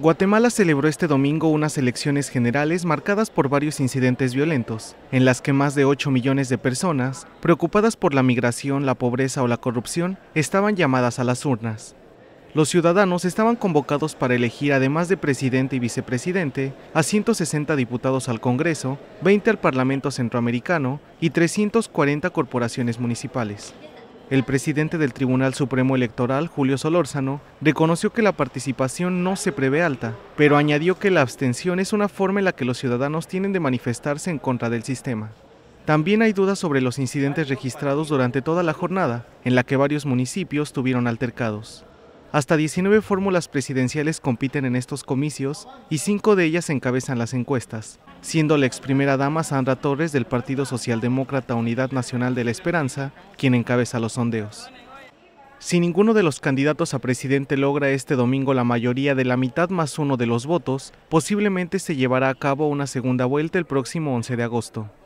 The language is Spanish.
Guatemala celebró este domingo unas elecciones generales marcadas por varios incidentes violentos, en las que más de 8 millones de personas, preocupadas por la migración, la pobreza o la corrupción, estaban llamadas a las urnas. Los ciudadanos estaban convocados para elegir, además de presidente y vicepresidente, a 160 diputados al Congreso, 20 al Parlamento Centroamericano y 340 corporaciones municipales. El presidente del Tribunal Supremo Electoral, Julio Solórzano, reconoció que la participación no se prevé alta, pero añadió que la abstención es una forma en la que los ciudadanos tienen de manifestarse en contra del sistema. También hay dudas sobre los incidentes registrados durante toda la jornada, en la que varios municipios tuvieron altercados. Hasta 19 fórmulas presidenciales compiten en estos comicios y cinco de ellas encabezan las encuestas, siendo la ex primera dama Sandra Torres del Partido Socialdemócrata Unidad Nacional de la Esperanza quien encabeza los sondeos. Si ninguno de los candidatos a presidente logra este domingo la mayoría de la mitad más uno de los votos, posiblemente se llevará a cabo una segunda vuelta el próximo 11 de agosto.